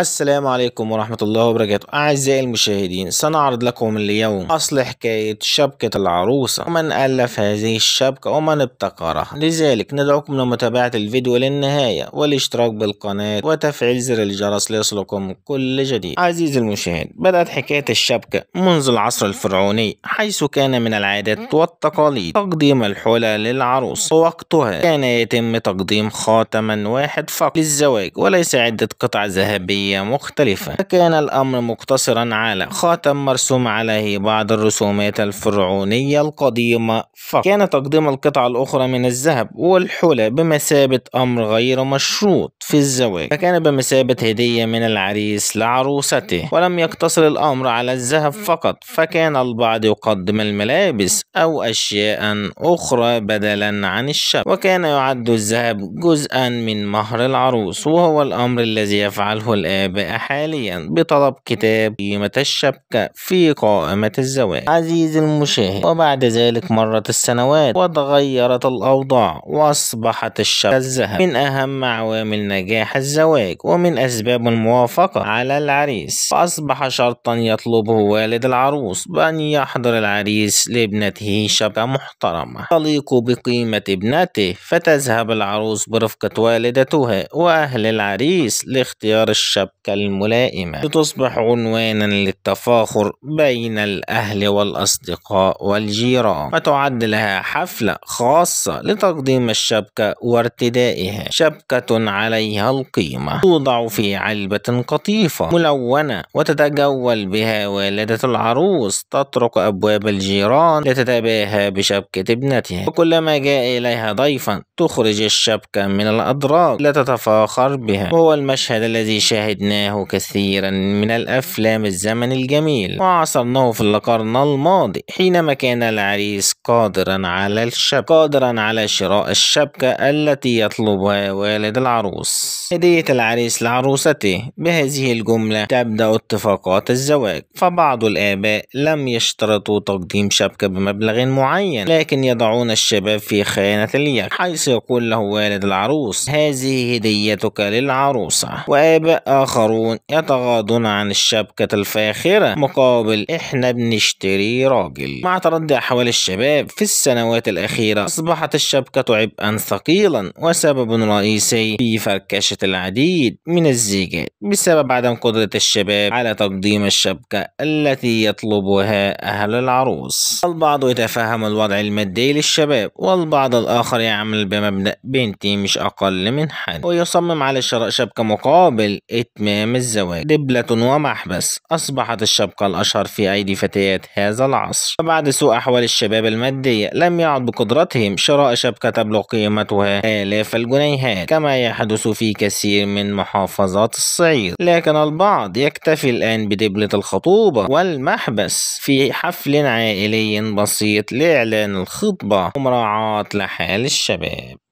السلام عليكم ورحمة الله وبركاته أعزائي المشاهدين سنعرض لكم اليوم أصل حكاية شبكة العروسة ومن ألف هذه الشبكة ومن ابتكرها لذلك ندعوكم لمتابعة الفيديو للنهاية والاشتراك بالقناة وتفعيل زر الجرس ليصلكم كل جديد عزيزي المشاهد بدأت حكاية الشبكة منذ العصر الفرعوني حيث كان من العادات والتقاليد تقديم الحلى للعروس ووقتها كان يتم تقديم خاتما واحد فقط للزواج وليس عدة قطع ذهبية زمنية مختلفة كان الأمر مقتصرا على خاتم مرسوم عليه بعض الرسومات الفرعونية القديمة فقط كان تقديم القطع الأخرى من الذهب والحلى بمثابة أمر غير مشروط في الزواج فكان بمثابة هدية من العريس لعروسته ولم يقتصر الأمر على الذهب فقط فكان البعض يقدم الملابس أو أشياء أخرى بدلا عن الشبك وكان يعد الذهب جزءا من مهر العروس وهو الأمر الذي يفعله الآن الآباء حاليا بطلب كتاب قيمة الشبكة في قائمة الزواج عزيزي المشاهد وبعد ذلك مرت السنوات وتغيرت الأوضاع وأصبحت الشبكة الذهب من أهم عوامل نجاح الزواج ومن أسباب الموافقة على العريس وأصبح شرطا يطلبه والد العروس بأن يحضر العريس لابنته شبكة محترمة تليق بقيمة ابنته فتذهب العروس برفقة والدتها وأهل العريس لاختيار الشبكة up الملائمة لتصبح عنوانا للتفاخر بين الأهل والأصدقاء والجيران وتعد لها حفلة خاصة لتقديم الشبكة وارتدائها شبكة عليها القيمة توضع في علبة قطيفة ملونة وتتجول بها والدة العروس تطرق أبواب الجيران لتتباهى بشبكة ابنتها وكلما جاء إليها ضيفا تخرج الشبكة من الأدراج لتتفاخر بها وهو المشهد الذي شاهدناه شاهدناه كثيرا من الأفلام الزمن الجميل وعصرناه في القرن الماضي حينما كان العريس قادرا على الشبكة قادرا على شراء الشبكة التي يطلبها والد العروس هدية العريس لعروسته بهذه الجملة تبدأ اتفاقات الزواج فبعض الآباء لم يشترطوا تقديم شبكة بمبلغ معين لكن يضعون الشباب في خانة اليك حيث يقول له والد العروس هذه هديتك للعروسة وآباء آخر آخرون يتغاضون عن الشبكة الفاخرة مقابل إحنا بنشتري راجل مع تردي أحوال الشباب في السنوات الأخيرة أصبحت الشبكة عبئا ثقيلا وسبب رئيسي في فركشة العديد من الزيجات بسبب عدم قدرة الشباب على تقديم الشبكة التي يطلبها أهل العروس البعض يتفهم الوضع المادي للشباب والبعض الآخر يعمل بمبدأ بنتي مش أقل من حد ويصمم على شراء شبكة مقابل إتم إتمام الزواج دبلة ومحبس أصبحت الشبكة الأشهر في أيدي فتيات هذا العصر بعد سوء أحوال الشباب المادية لم يعد بقدرتهم شراء شبكة تبلغ قيمتها آلاف الجنيهات كما يحدث في كثير من محافظات الصعيد لكن البعض يكتفي الآن بدبلة الخطوبة والمحبس في حفل عائلي بسيط لإعلان الخطبة ومراعاة لحال الشباب